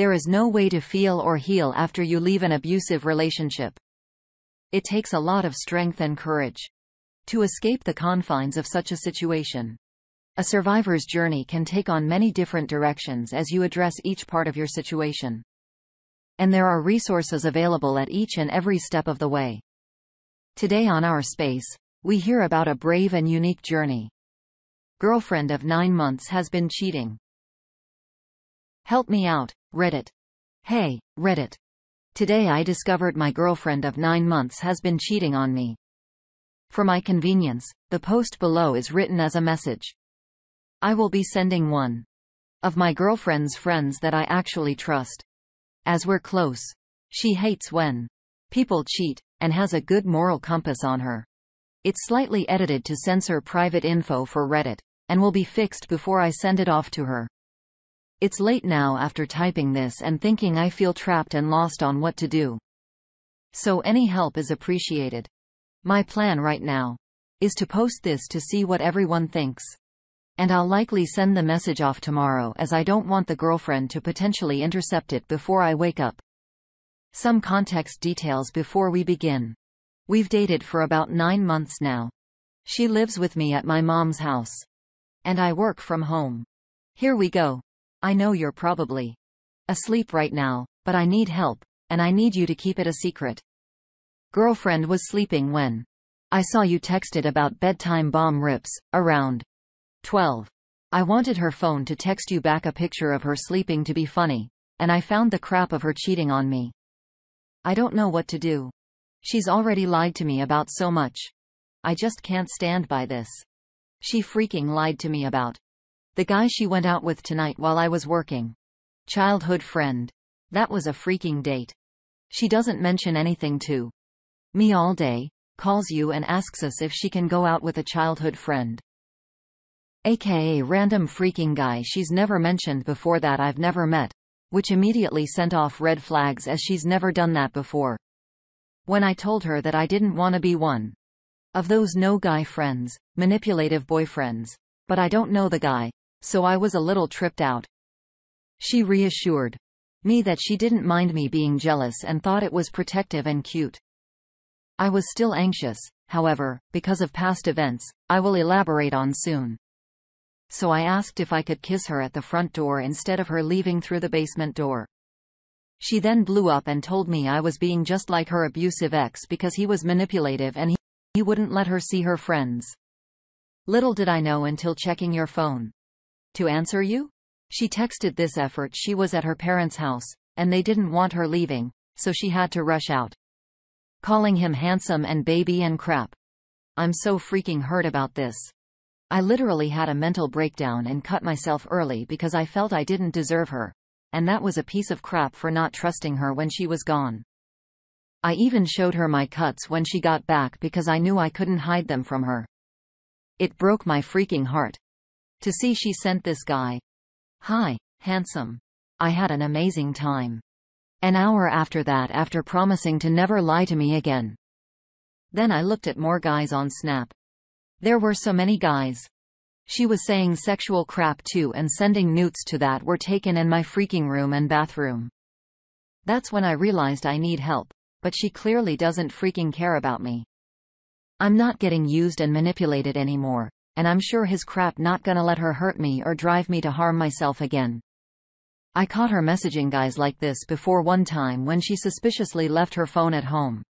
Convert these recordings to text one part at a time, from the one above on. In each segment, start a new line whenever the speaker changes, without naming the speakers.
There is no way to feel or heal after you leave an abusive relationship. It takes a lot of strength and courage to escape the confines of such a situation. A survivor's journey can take on many different directions as you address each part of your situation. And there are resources available at each and every step of the way. Today on Our Space, we hear about a brave and unique journey. Girlfriend of nine months has been cheating. Help me out. Reddit. Hey, Reddit. Today I discovered my girlfriend of 9 months has been cheating on me. For my convenience, the post below is written as a message. I will be sending one. Of my girlfriend's friends that I actually trust. As we're close. She hates when people cheat, and has a good moral compass on her. It's slightly edited to censor private info for Reddit, and will be fixed before I send it off to her. It's late now after typing this and thinking I feel trapped and lost on what to do. So any help is appreciated. My plan right now is to post this to see what everyone thinks. And I'll likely send the message off tomorrow as I don't want the girlfriend to potentially intercept it before I wake up. Some context details before we begin. We've dated for about nine months now. She lives with me at my mom's house. And I work from home. Here we go. I know you're probably asleep right now, but I need help, and I need you to keep it a secret. Girlfriend was sleeping when I saw you texted about bedtime bomb rips, around 12. I wanted her phone to text you back a picture of her sleeping to be funny, and I found the crap of her cheating on me. I don't know what to do. She's already lied to me about so much. I just can't stand by this. She freaking lied to me about the guy she went out with tonight while I was working. Childhood friend. That was a freaking date. She doesn't mention anything to me all day, calls you and asks us if she can go out with a childhood friend. AKA random freaking guy she's never mentioned before that I've never met, which immediately sent off red flags as she's never done that before. When I told her that I didn't want to be one of those no guy friends, manipulative boyfriends, but I don't know the guy, so I was a little tripped out. She reassured me that she didn't mind me being jealous and thought it was protective and cute. I was still anxious, however, because of past events, I will elaborate on soon. So I asked if I could kiss her at the front door instead of her leaving through the basement door. She then blew up and told me I was being just like her abusive ex because he was manipulative and he, he wouldn't let her see her friends. Little did I know until checking your phone. To answer you? She texted this effort she was at her parents' house, and they didn't want her leaving, so she had to rush out. Calling him handsome and baby and crap. I'm so freaking hurt about this. I literally had a mental breakdown and cut myself early because I felt I didn't deserve her. And that was a piece of crap for not trusting her when she was gone. I even showed her my cuts when she got back because I knew I couldn't hide them from her. It broke my freaking heart, to see she sent this guy. Hi, handsome. I had an amazing time. An hour after that after promising to never lie to me again. Then I looked at more guys on Snap. There were so many guys. She was saying sexual crap too and sending newts to that were taken in my freaking room and bathroom. That's when I realized I need help, but she clearly doesn't freaking care about me. I'm not getting used and manipulated anymore, and I'm sure his crap not gonna let her hurt me or drive me to harm myself again. I caught her messaging guys like this before one time when she suspiciously left her phone at home.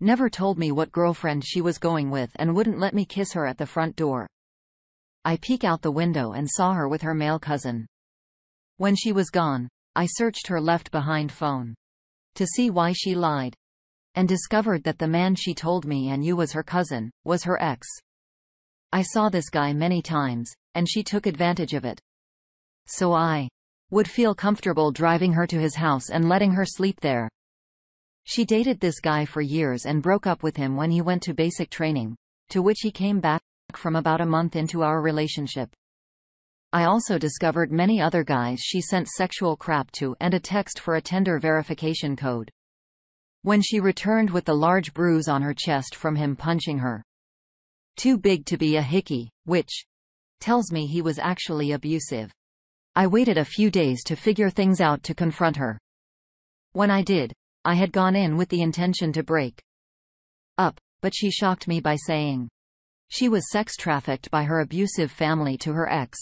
Never told me what girlfriend she was going with and wouldn't let me kiss her at the front door. I peek out the window and saw her with her male cousin. When she was gone, I searched her left behind phone. To see why she lied. And discovered that the man she told me and you was her cousin, was her ex. I saw this guy many times, and she took advantage of it. So I would feel comfortable driving her to his house and letting her sleep there. She dated this guy for years and broke up with him when he went to basic training, to which he came back from about a month into our relationship. I also discovered many other guys she sent sexual crap to and a text for a tender verification code. When she returned with the large bruise on her chest from him punching her, too big to be a hickey, which tells me he was actually abusive. I waited a few days to figure things out to confront her. When I did, I had gone in with the intention to break up, but she shocked me by saying she was sex trafficked by her abusive family to her ex.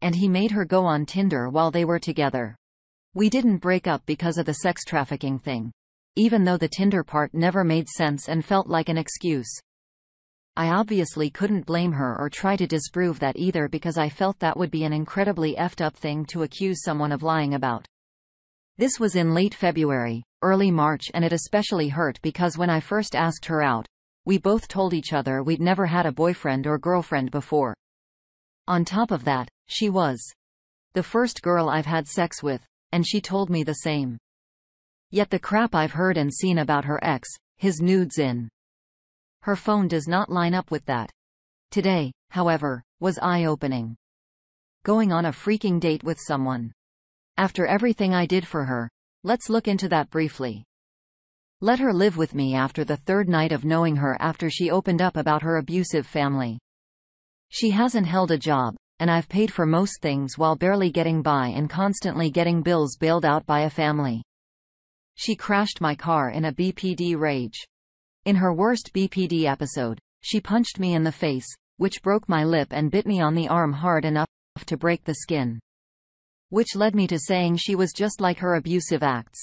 And he made her go on Tinder while they were together. We didn't break up because of the sex trafficking thing. Even though the Tinder part never made sense and felt like an excuse. I obviously couldn't blame her or try to disprove that either because I felt that would be an incredibly effed up thing to accuse someone of lying about. This was in late February, early March and it especially hurt because when I first asked her out, we both told each other we'd never had a boyfriend or girlfriend before. On top of that, she was the first girl I've had sex with, and she told me the same. Yet the crap I've heard and seen about her ex, his nudes in her phone does not line up with that. Today, however, was eye-opening. Going on a freaking date with someone. After everything I did for her, let's look into that briefly. Let her live with me after the third night of knowing her after she opened up about her abusive family. She hasn't held a job, and I've paid for most things while barely getting by and constantly getting bills bailed out by a family. She crashed my car in a BPD rage. In her worst BPD episode, she punched me in the face, which broke my lip and bit me on the arm hard enough to break the skin. Which led me to saying she was just like her abusive acts.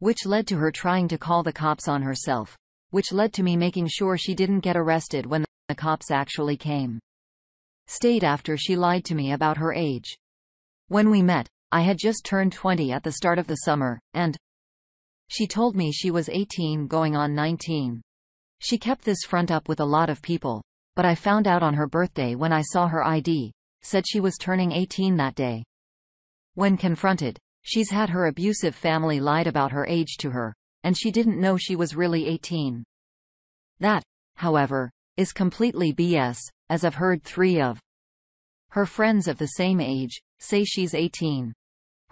Which led to her trying to call the cops on herself. Which led to me making sure she didn't get arrested when the cops actually came. Stayed after she lied to me about her age. When we met, I had just turned 20 at the start of the summer, and, she told me she was 18 going on 19. She kept this front up with a lot of people, but I found out on her birthday when I saw her ID, said she was turning 18 that day. When confronted, she's had her abusive family lied about her age to her, and she didn't know she was really 18. That, however, is completely BS, as I've heard three of her friends of the same age say she's 18.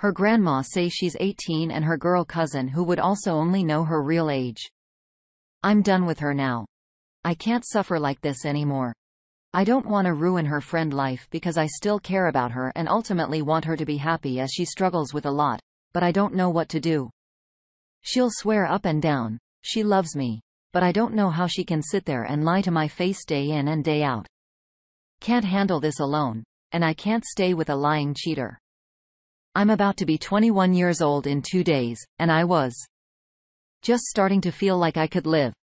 Her grandma say she's 18 and her girl cousin who would also only know her real age. I'm done with her now. I can't suffer like this anymore. I don't want to ruin her friend life because I still care about her and ultimately want her to be happy as she struggles with a lot, but I don't know what to do. She'll swear up and down, she loves me, but I don't know how she can sit there and lie to my face day in and day out. Can't handle this alone, and I can't stay with a lying cheater. I'm about to be 21 years old in two days, and I was just starting to feel like I could live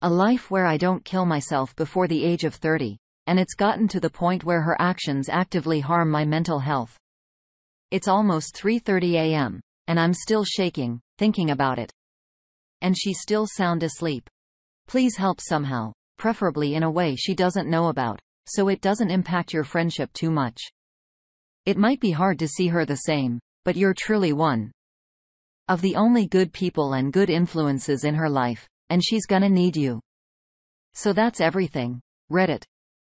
a life where I don't kill myself before the age of 30. And it's gotten to the point where her actions actively harm my mental health. It's almost 3.30 a.m., and I'm still shaking, thinking about it. And she's still sound asleep. Please help somehow, preferably in a way she doesn't know about, so it doesn't impact your friendship too much. It might be hard to see her the same, but you're truly one. Of the only good people and good influences in her life, and she's gonna need you. So that's everything. Reddit,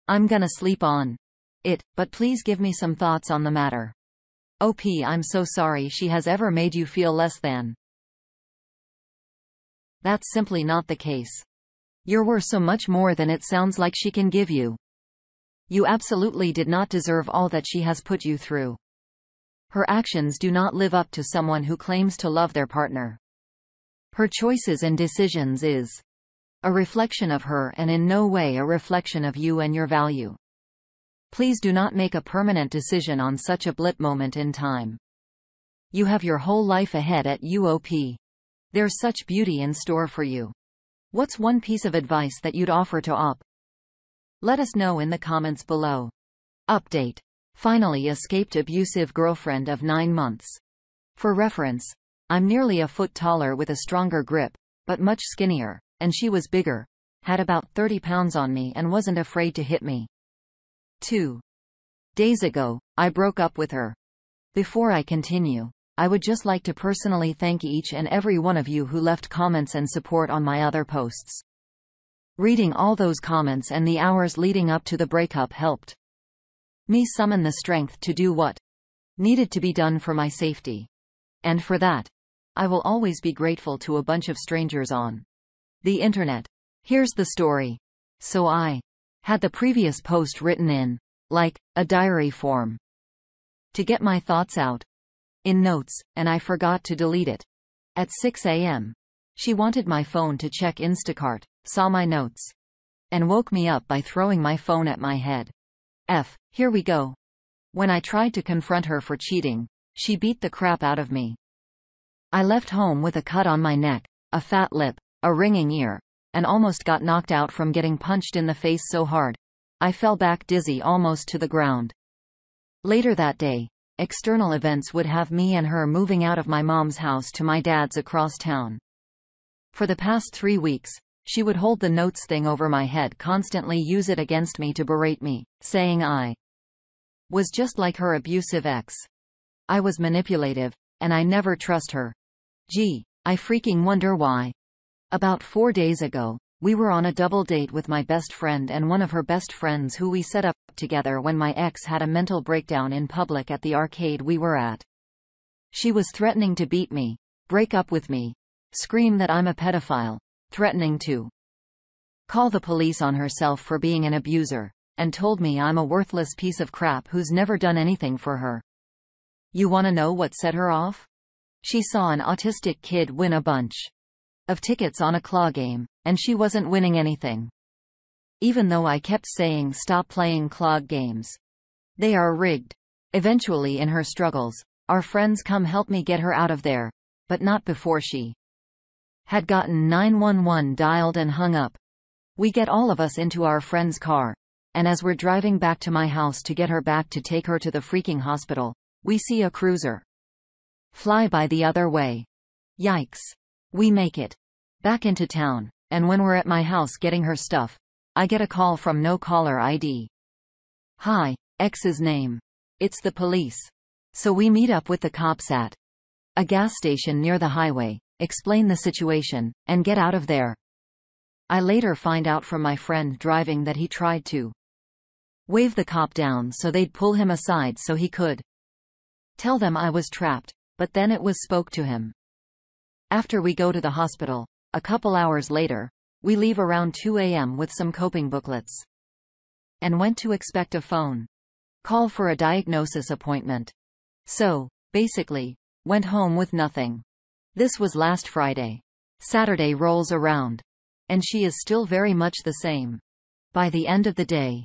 I'm gonna sleep on it, but please give me some thoughts on the matter. OP I'm so sorry she has ever made you feel less than. That's simply not the case. You're worth so much more than it sounds like she can give you. You absolutely did not deserve all that she has put you through. Her actions do not live up to someone who claims to love their partner. Her choices and decisions is a reflection of her and in no way a reflection of you and your value. Please do not make a permanent decision on such a blip moment in time. You have your whole life ahead at UOP. There's such beauty in store for you. What's one piece of advice that you'd offer to OP? Let us know in the comments below. Update. Finally escaped abusive girlfriend of 9 months. For reference, I'm nearly a foot taller with a stronger grip, but much skinnier, and she was bigger, had about 30 pounds on me and wasn't afraid to hit me. 2. Days ago, I broke up with her. Before I continue, I would just like to personally thank each and every one of you who left comments and support on my other posts. Reading all those comments and the hours leading up to the breakup helped me summon the strength to do what needed to be done for my safety. And for that, I will always be grateful to a bunch of strangers on the internet. Here's the story. So I had the previous post written in, like, a diary form to get my thoughts out in notes, and I forgot to delete it. At 6 a.m. She wanted my phone to check Instacart, saw my notes, and woke me up by throwing my phone at my head. F, here we go. When I tried to confront her for cheating, she beat the crap out of me. I left home with a cut on my neck, a fat lip, a ringing ear, and almost got knocked out from getting punched in the face so hard. I fell back dizzy almost to the ground. Later that day, external events would have me and her moving out of my mom's house to my dad's across town. For the past three weeks, she would hold the notes thing over my head constantly use it against me to berate me, saying I was just like her abusive ex. I was manipulative, and I never trust her. Gee, I freaking wonder why. About four days ago, we were on a double date with my best friend and one of her best friends who we set up together when my ex had a mental breakdown in public at the arcade we were at. She was threatening to beat me, break up with me, Scream that I'm a pedophile. Threatening to call the police on herself for being an abuser. And told me I'm a worthless piece of crap who's never done anything for her. You wanna know what set her off? She saw an autistic kid win a bunch of tickets on a claw game, and she wasn't winning anything. Even though I kept saying stop playing claw games. They are rigged. Eventually in her struggles, our friends come help me get her out of there, but not before she had gotten 911 dialed and hung up. We get all of us into our friend's car. And as we're driving back to my house to get her back to take her to the freaking hospital, we see a cruiser. Fly by the other way. Yikes. We make it. Back into town. And when we're at my house getting her stuff, I get a call from no caller ID. Hi, X's name. It's the police. So we meet up with the cops at a gas station near the highway, explain the situation, and get out of there. I later find out from my friend driving that he tried to wave the cop down so they'd pull him aside so he could tell them I was trapped, but then it was spoke to him. After we go to the hospital, a couple hours later, we leave around 2 a.m. with some coping booklets and went to expect a phone call for a diagnosis appointment. So, basically, went home with nothing. This was last Friday. Saturday rolls around. And she is still very much the same. By the end of the day,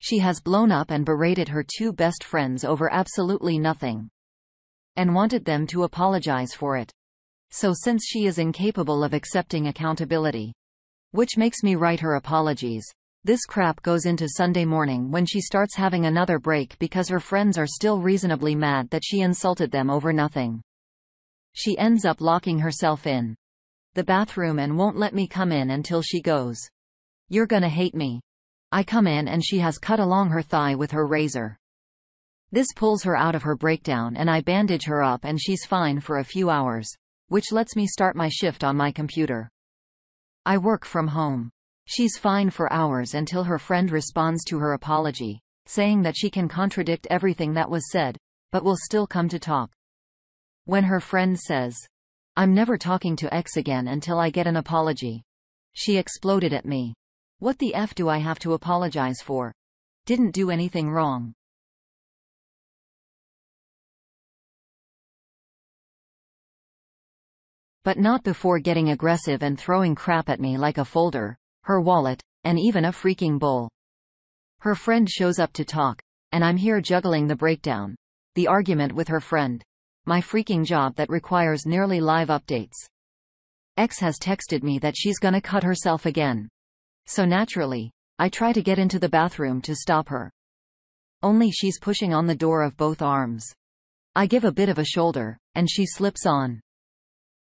she has blown up and berated her two best friends over absolutely nothing. And wanted them to apologize for it. So since she is incapable of accepting accountability, which makes me write her apologies, this crap goes into Sunday morning when she starts having another break because her friends are still reasonably mad that she insulted them over nothing. She ends up locking herself in the bathroom and won't let me come in until she goes. You're gonna hate me. I come in and she has cut along her thigh with her razor. This pulls her out of her breakdown and I bandage her up and she's fine for a few hours, which lets me start my shift on my computer. I work from home. She's fine for hours until her friend responds to her apology, saying that she can contradict everything that was said, but will still come to talk. When her friend says, I'm never talking to X again until I get an apology. She exploded at me. What the F do I have to apologize for? Didn't do anything wrong. But not before getting aggressive and throwing crap at me like a folder, her wallet, and even a freaking bowl. Her friend shows up to talk, and I'm here juggling the breakdown. The argument with her friend my freaking job that requires nearly live updates. X has texted me that she's gonna cut herself again. So naturally, I try to get into the bathroom to stop her. Only she's pushing on the door of both arms. I give a bit of a shoulder, and she slips on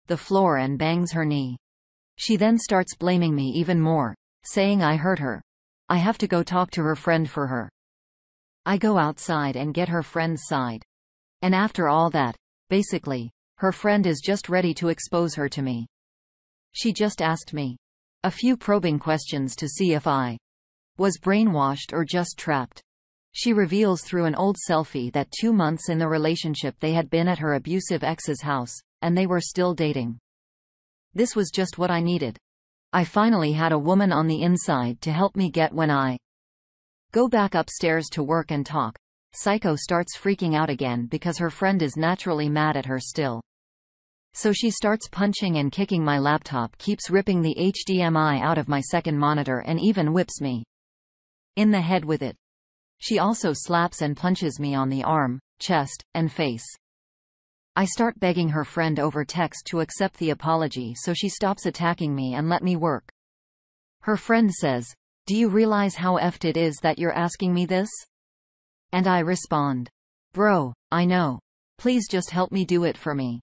the floor and bangs her knee. She then starts blaming me even more, saying I hurt her. I have to go talk to her friend for her. I go outside and get her friend's side. And after all that, Basically, her friend is just ready to expose her to me. She just asked me a few probing questions to see if I was brainwashed or just trapped. She reveals through an old selfie that two months in the relationship they had been at her abusive ex's house, and they were still dating. This was just what I needed. I finally had a woman on the inside to help me get when I go back upstairs to work and talk. Psycho starts freaking out again because her friend is naturally mad at her still. So she starts punching and kicking my laptop keeps ripping the HDMI out of my second monitor and even whips me. In the head with it. She also slaps and punches me on the arm, chest, and face. I start begging her friend over text to accept the apology so she stops attacking me and let me work. Her friend says, Do you realize how effed it is that you're asking me this? And I respond, Bro, I know. Please just help me do it for me.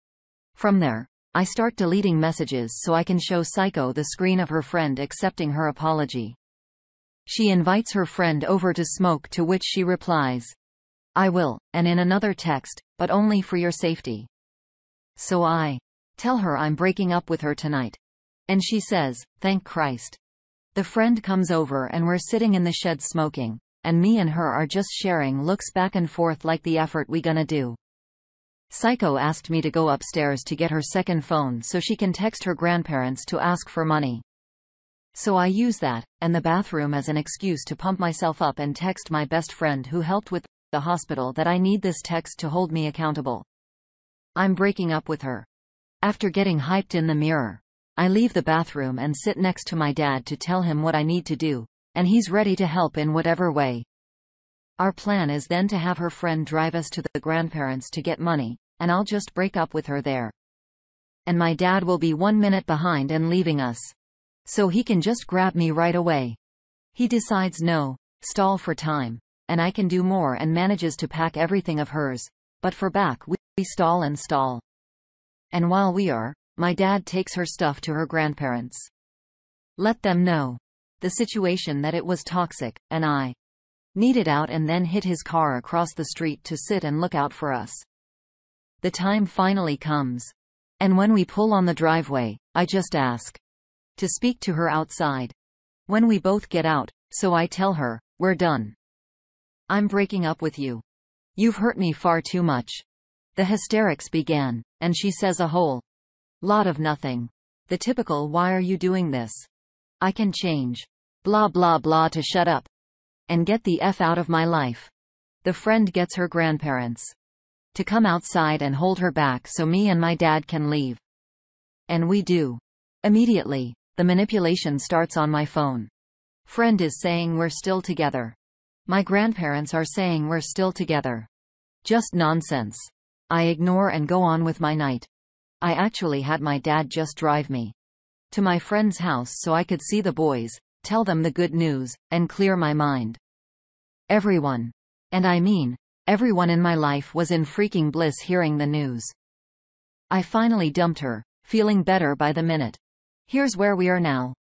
From there, I start deleting messages so I can show Psycho the screen of her friend accepting her apology. She invites her friend over to smoke to which she replies, I will, and in another text, but only for your safety. So I tell her I'm breaking up with her tonight. And she says, thank Christ. The friend comes over and we're sitting in the shed smoking and me and her are just sharing looks back and forth like the effort we gonna do. Psycho asked me to go upstairs to get her second phone so she can text her grandparents to ask for money. So I use that, and the bathroom as an excuse to pump myself up and text my best friend who helped with the hospital that I need this text to hold me accountable. I'm breaking up with her. After getting hyped in the mirror, I leave the bathroom and sit next to my dad to tell him what I need to do, and he's ready to help in whatever way. Our plan is then to have her friend drive us to the grandparents to get money, and I'll just break up with her there. And my dad will be one minute behind and leaving us. So he can just grab me right away. He decides no, stall for time, and I can do more and manages to pack everything of hers, but for back we, we stall and stall. And while we are, my dad takes her stuff to her grandparents. Let them know the situation that it was toxic, and I needed out and then hit his car across the street to sit and look out for us. The time finally comes. And when we pull on the driveway, I just ask to speak to her outside. When we both get out, so I tell her, we're done. I'm breaking up with you. You've hurt me far too much. The hysterics began, and she says a whole lot of nothing. The typical why are you doing this? I can change. Blah blah blah to shut up. And get the F out of my life. The friend gets her grandparents. To come outside and hold her back so me and my dad can leave. And we do. Immediately, the manipulation starts on my phone. Friend is saying we're still together. My grandparents are saying we're still together. Just nonsense. I ignore and go on with my night. I actually had my dad just drive me to my friend's house so I could see the boys, tell them the good news, and clear my mind. Everyone. And I mean, everyone in my life was in freaking bliss hearing the news. I finally dumped her, feeling better by the minute. Here's where we are now.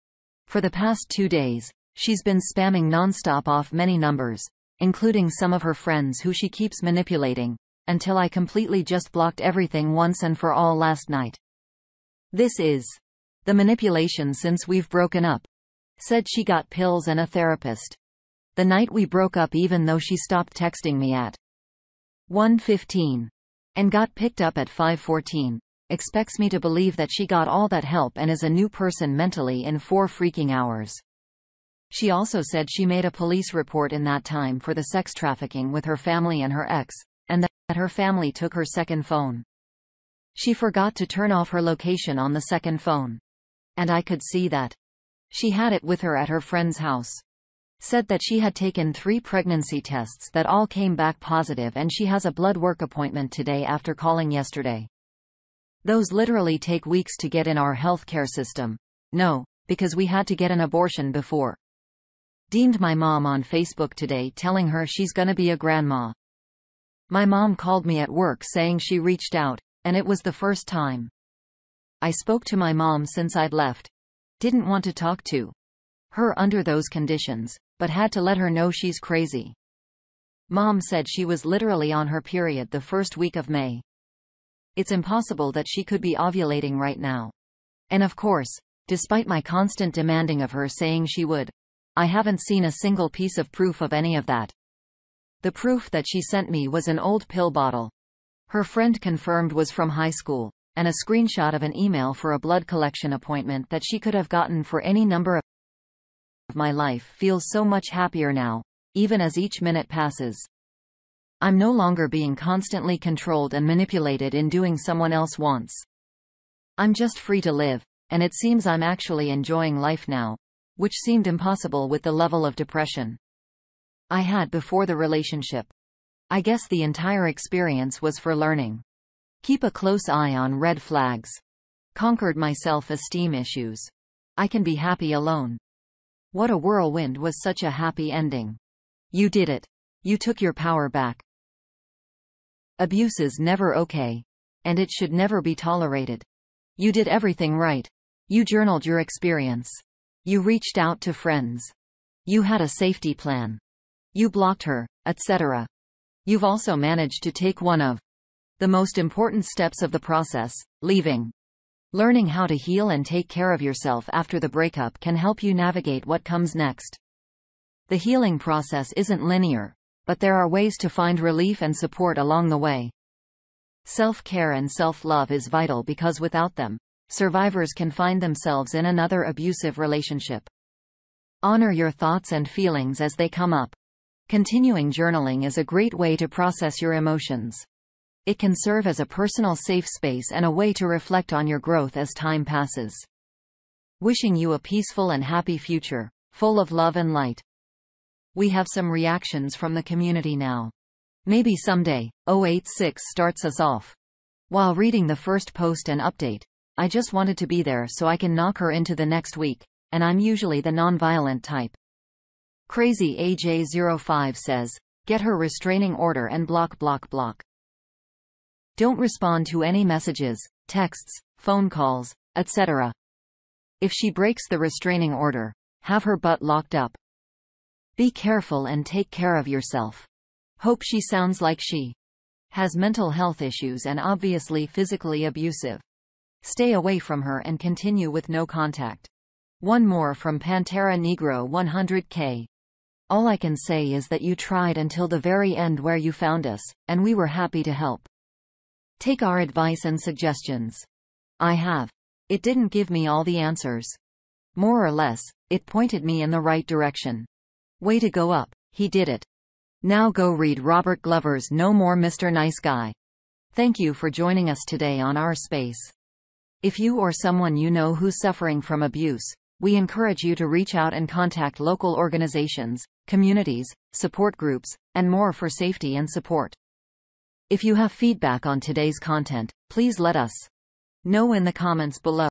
For the past two days, she's been spamming nonstop off many numbers, including some of her friends who she keeps manipulating, until I completely just blocked everything once and for all last night. This is the manipulation since we've broken up. Said she got pills and a therapist. The night we broke up even though she stopped texting me at 1.15. And got picked up at 5.14. Expects me to believe that she got all that help and is a new person mentally in four freaking hours. She also said she made a police report in that time for the sex trafficking with her family and her ex, and that her family took her second phone. She forgot to turn off her location on the second phone. And I could see that. She had it with her at her friend's house. Said that she had taken three pregnancy tests that all came back positive and she has a blood work appointment today after calling yesterday. Those literally take weeks to get in our healthcare system. No, because we had to get an abortion before. Deemed my mom on Facebook today telling her she's gonna be a grandma. My mom called me at work saying she reached out, and it was the first time. I spoke to my mom since I'd left, didn't want to talk to her under those conditions, but had to let her know she's crazy. Mom said she was literally on her period the first week of May. It's impossible that she could be ovulating right now. And of course, despite my constant demanding of her saying she would, I haven't seen a single piece of proof of any of that. The proof that she sent me was an old pill bottle. Her friend confirmed was from high school and a screenshot of an email for a blood collection appointment that she could have gotten for any number of my life feels so much happier now, even as each minute passes. I'm no longer being constantly controlled and manipulated in doing someone else wants. I'm just free to live, and it seems I'm actually enjoying life now, which seemed impossible with the level of depression I had before the relationship. I guess the entire experience was for learning. Keep a close eye on red flags. Conquered my self-esteem issues. I can be happy alone. What a whirlwind was such a happy ending. You did it. You took your power back. Abuse is never okay. And it should never be tolerated. You did everything right. You journaled your experience. You reached out to friends. You had a safety plan. You blocked her, etc. You've also managed to take one of the most important steps of the process, leaving. Learning how to heal and take care of yourself after the breakup can help you navigate what comes next. The healing process isn't linear, but there are ways to find relief and support along the way. Self-care and self-love is vital because without them, survivors can find themselves in another abusive relationship. Honor your thoughts and feelings as they come up. Continuing journaling is a great way to process your emotions it can serve as a personal safe space and a way to reflect on your growth as time passes. Wishing you a peaceful and happy future, full of love and light. We have some reactions from the community now. Maybe someday, 086 starts us off. While reading the first post and update, I just wanted to be there so I can knock her into the next week, and I'm usually the nonviolent type. Crazy AJ05 says, get her restraining order and block block block. Don't respond to any messages, texts, phone calls, etc. If she breaks the restraining order, have her butt locked up. Be careful and take care of yourself. Hope she sounds like she has mental health issues and obviously physically abusive. Stay away from her and continue with no contact. One more from Pantera Negro 100K. All I can say is that you tried until the very end where you found us, and we were happy to help. Take our advice and suggestions. I have. It didn't give me all the answers. More or less, it pointed me in the right direction. Way to go up, he did it. Now go read Robert Glover's No More Mr. Nice Guy. Thank you for joining us today on Our Space. If you or someone you know who's suffering from abuse, we encourage you to reach out and contact local organizations, communities, support groups, and more for safety and support. If you have feedback on today's content, please let us know in the comments below.